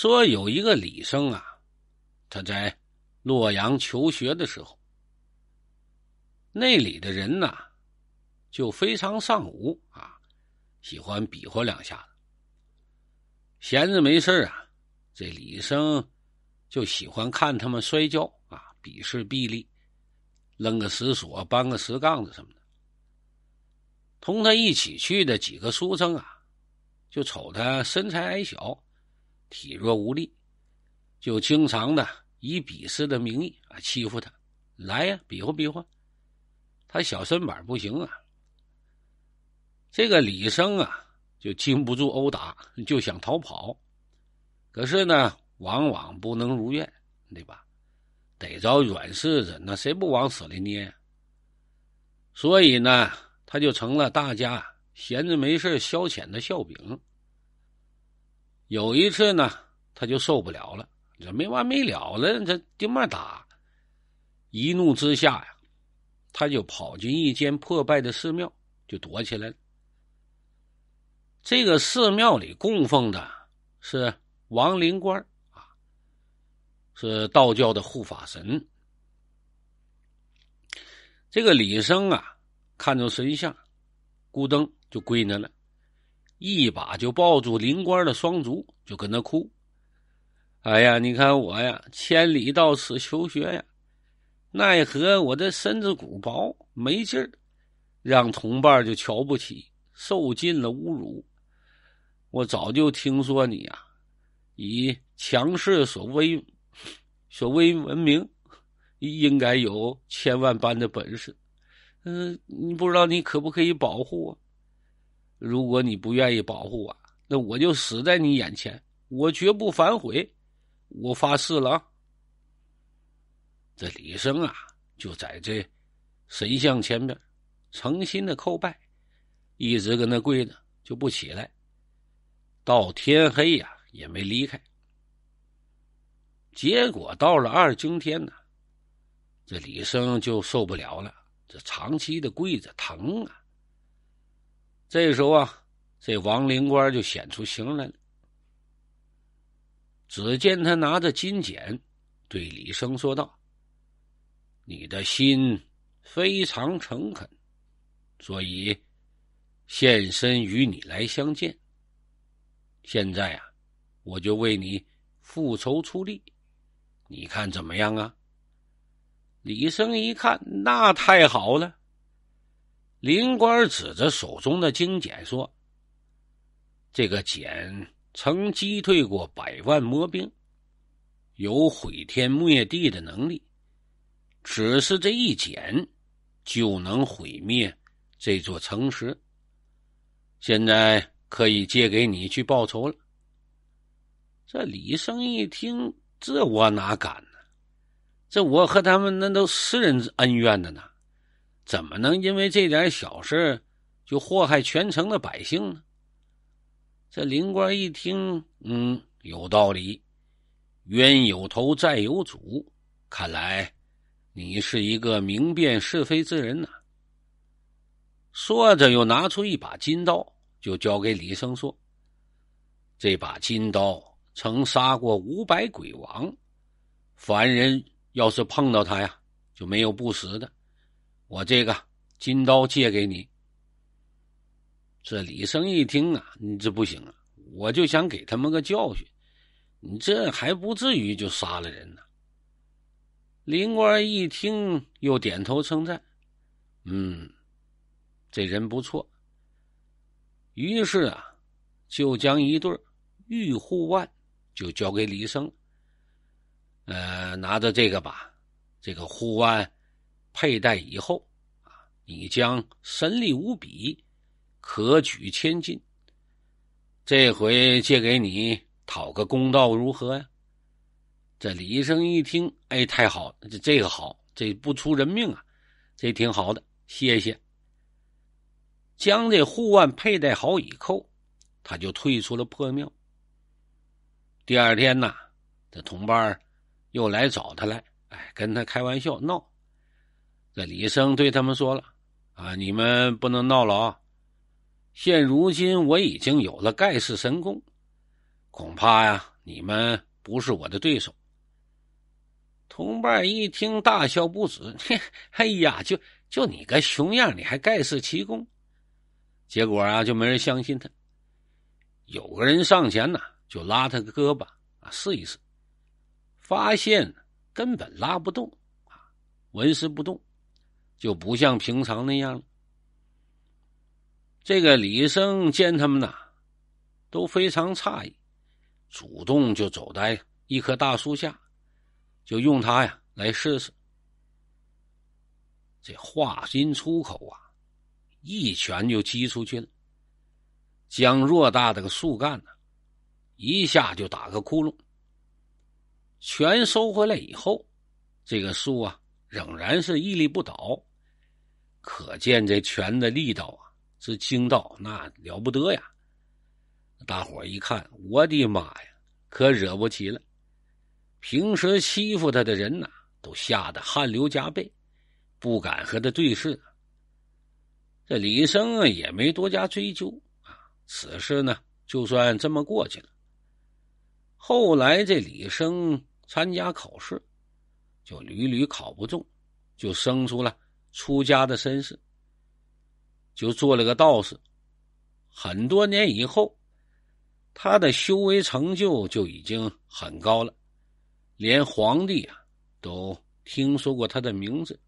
说有一个李生啊，他在洛阳求学的时候，那里的人呐就非常尚武啊，喜欢比划两下子。闲着没事啊，这李生就喜欢看他们摔跤啊，比试臂力，扔个石锁，搬个石杠子什么的。同他一起去的几个书生啊，就瞅他身材矮小。体弱无力，就经常的以比试的名义啊欺负他，来呀比划比划，他小身板不行啊。这个李生啊就经不住殴打，就想逃跑，可是呢往往不能如愿，对吧？得着软柿子，那谁不往死里捏？所以呢，他就成了大家闲着没事消遣的笑柄。有一次呢，他就受不了了，这没完没了了，这怎骂打？一怒之下呀，他就跑进一间破败的寺庙，就躲起来了。这个寺庙里供奉的是王灵官啊，是道教的护法神。这个李生啊，看着神像，咕噔就跪那了。一把就抱住灵官的双足，就跟他哭：“哎呀，你看我呀，千里到此求学呀，奈何我这身子骨薄，没劲儿，让同伴就瞧不起，受尽了侮辱。我早就听说你呀，以强势所威所威闻名，应该有千万般的本事。嗯，你不知道你可不可以保护我？”如果你不愿意保护我，那我就死在你眼前，我绝不反悔，我发誓了啊！这李生啊，就在这神像前边诚心的叩拜，一直跟那跪着就不起来，到天黑呀也没离开。结果到了二更天呢，这李生就受不了了，这长期的跪着疼啊。这时候啊，这王灵官就显出形来了。只见他拿着金简，对李生说道：“你的心非常诚恳，所以现身与你来相见。现在啊，我就为你复仇出力，你看怎么样啊？”李生一看，那太好了。林官指着手中的精简说：“这个简曾击退过百万魔兵，有毁天灭地的能力。只是这一简就能毁灭这座城池。现在可以借给你去报仇了。”这李生一听，这我哪敢呢？这我和他们那都私人恩怨的呢。怎么能因为这点小事就祸害全城的百姓呢？这灵官一听，嗯，有道理，冤有头，债有主。看来你是一个明辨是非之人呐。说着，又拿出一把金刀，就交给李生说：“这把金刀曾杀过五百鬼王，凡人要是碰到他呀，就没有不死的。”我这个金刀借给你。这李生一听啊，你这不行啊，我就想给他们个教训，你这还不至于就杀了人呢。林官一听，又点头称赞，嗯，这人不错。于是啊，就将一对玉护腕就交给李生，呃，拿着这个吧，这个护腕。佩戴以后，啊，你将神力无比，可举千斤。这回借给你讨个公道如何呀？这李医生一听，哎，太好，这这个好，这不出人命啊，这挺好的，谢谢。将这护腕佩戴好以后，他就退出了破庙。第二天呢，这同伴又来找他来，哎，跟他开玩笑闹。这李生对他们说了：“啊，你们不能闹了啊！现如今我已经有了盖世神功，恐怕呀，你们不是我的对手。”同伴一听大笑不止：“嘿，哎呀，就就你个熊样，你还盖世奇功？结果啊，就没人相信他。有个人上前呐，就拉他的胳膊啊，试一试，发现根本拉不动啊，纹丝不动。”就不像平常那样。这个李生见他们呐都非常诧异，主动就走在一棵大树下，就用他呀来试试。这话音出口啊，一拳就击出去了，将偌大的个树干呢一下就打个窟窿。拳收回来以后，这个树啊仍然是屹立不倒。可见这拳的力道啊，这精道那了不得呀！大伙一看，我的妈呀，可惹不起了。平时欺负他的人呐，都吓得汗流浃背，不敢和他对视。这李生啊，也没多加追究啊，此事呢，就算这么过去了。后来这李生参加考试，就屡屡考不中，就生出了。出家的身世，就做了个道士。很多年以后，他的修为成就就已经很高了，连皇帝啊都听说过他的名字。